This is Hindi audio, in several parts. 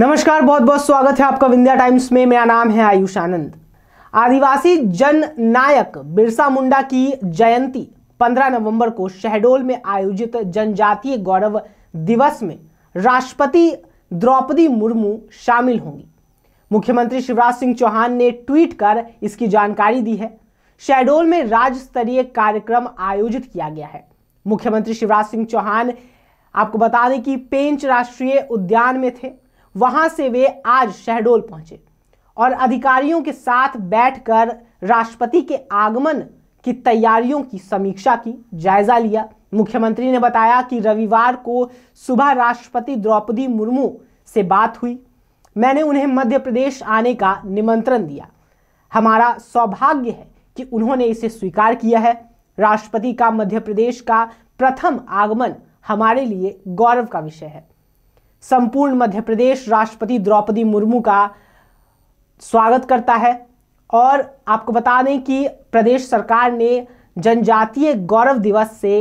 नमस्कार बहुत बहुत स्वागत है आपका विंध्या टाइम्स में मेरा नाम है आयुष आनंद आदिवासी जन नायक बिरसा मुंडा की जयंती 15 नवंबर को शहडोल में आयोजित जनजातीय गौरव दिवस में राष्ट्रपति द्रौपदी मुर्मू शामिल होंगी मुख्यमंत्री शिवराज सिंह चौहान ने ट्वीट कर इसकी जानकारी दी है शहडोल में राज्य स्तरीय कार्यक्रम आयोजित किया गया है मुख्यमंत्री शिवराज सिंह चौहान आपको बता दें कि पेंच राष्ट्रीय उद्यान में थे वहां से वे आज शहडोल पहुंचे और अधिकारियों के साथ बैठकर राष्ट्रपति के आगमन की तैयारियों की समीक्षा की जायजा लिया मुख्यमंत्री ने बताया कि रविवार को सुबह राष्ट्रपति द्रौपदी मुर्मू से बात हुई मैंने उन्हें मध्य प्रदेश आने का निमंत्रण दिया हमारा सौभाग्य है कि उन्होंने इसे स्वीकार किया है राष्ट्रपति का मध्य प्रदेश का प्रथम आगमन हमारे लिए गौरव का विषय है संपूर्ण मध्य प्रदेश राष्ट्रपति द्रौपदी मुर्मू का स्वागत करता है और आपको बता दें कि प्रदेश सरकार ने जनजातीय गौरव दिवस से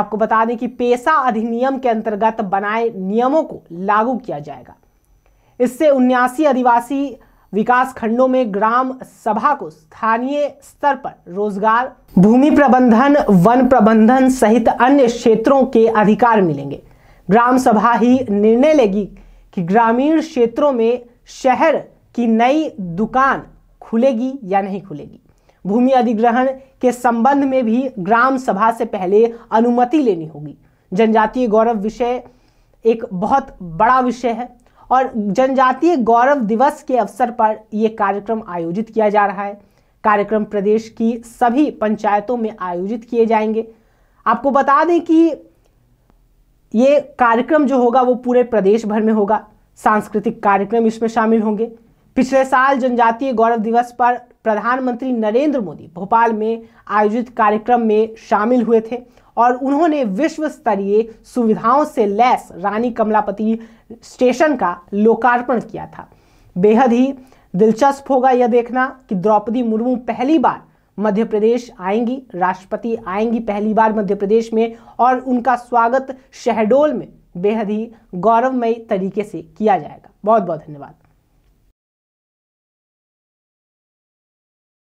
आपको बता दें कि पेशा अधिनियम के अंतर्गत बनाए नियमों को लागू किया जाएगा इससे उन्यासी आदिवासी विकास खंडों में ग्राम सभा को स्थानीय स्तर पर रोजगार भूमि प्रबंधन वन प्रबंधन सहित अन्य क्षेत्रों के अधिकार मिलेंगे ग्राम सभा ही निर्णय लेगी कि ग्रामीण क्षेत्रों में शहर की नई दुकान खुलेगी या नहीं खुलेगी भूमि अधिग्रहण के संबंध में भी ग्राम सभा से पहले अनुमति लेनी होगी जनजातीय गौरव विषय एक बहुत बड़ा विषय है और जनजातीय गौरव दिवस के अवसर पर ये कार्यक्रम आयोजित किया जा रहा है कार्यक्रम प्रदेश की सभी पंचायतों में आयोजित किए जाएंगे आपको बता दें कि ये कार्यक्रम जो होगा वो पूरे प्रदेश भर में होगा सांस्कृतिक कार्यक्रम इसमें शामिल होंगे पिछले साल जनजातीय गौरव दिवस पर प्रधानमंत्री नरेंद्र मोदी भोपाल में आयोजित कार्यक्रम में शामिल हुए थे और उन्होंने विश्व स्तरीय सुविधाओं से लैस रानी कमलापति स्टेशन का लोकार्पण किया था बेहद ही दिलचस्प होगा यह देखना कि द्रौपदी मुर्मू पहली बार मध्य प्रदेश आएंगी राष्ट्रपति आएंगी पहली बार मध्य प्रदेश में और उनका स्वागत शहडोल में बेहद ही गौरवमयी तरीके से किया जाएगा बहुत बहुत धन्यवाद